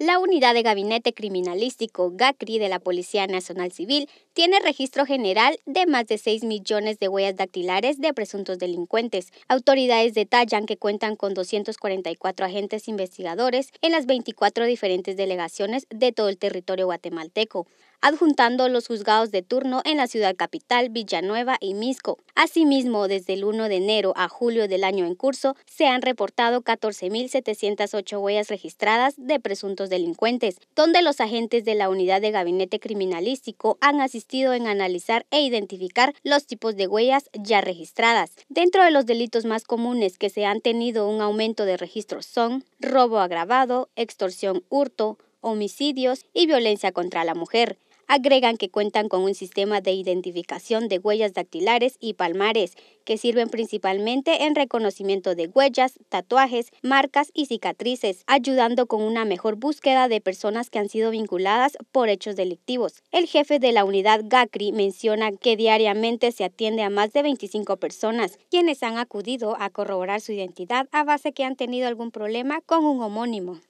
La Unidad de Gabinete Criminalístico GACRI de la Policía Nacional Civil tiene registro general de más de 6 millones de huellas dactilares de presuntos delincuentes. Autoridades detallan que cuentan con 244 agentes investigadores en las 24 diferentes delegaciones de todo el territorio guatemalteco adjuntando los juzgados de turno en la ciudad capital, Villanueva y Misco. Asimismo, desde el 1 de enero a julio del año en curso, se han reportado 14.708 huellas registradas de presuntos delincuentes, donde los agentes de la unidad de gabinete criminalístico han asistido en analizar e identificar los tipos de huellas ya registradas. Dentro de los delitos más comunes que se han tenido un aumento de registros son robo agravado, extorsión hurto, homicidios y violencia contra la mujer. Agregan que cuentan con un sistema de identificación de huellas dactilares y palmares, que sirven principalmente en reconocimiento de huellas, tatuajes, marcas y cicatrices, ayudando con una mejor búsqueda de personas que han sido vinculadas por hechos delictivos. El jefe de la unidad GACRI menciona que diariamente se atiende a más de 25 personas, quienes han acudido a corroborar su identidad a base que han tenido algún problema con un homónimo.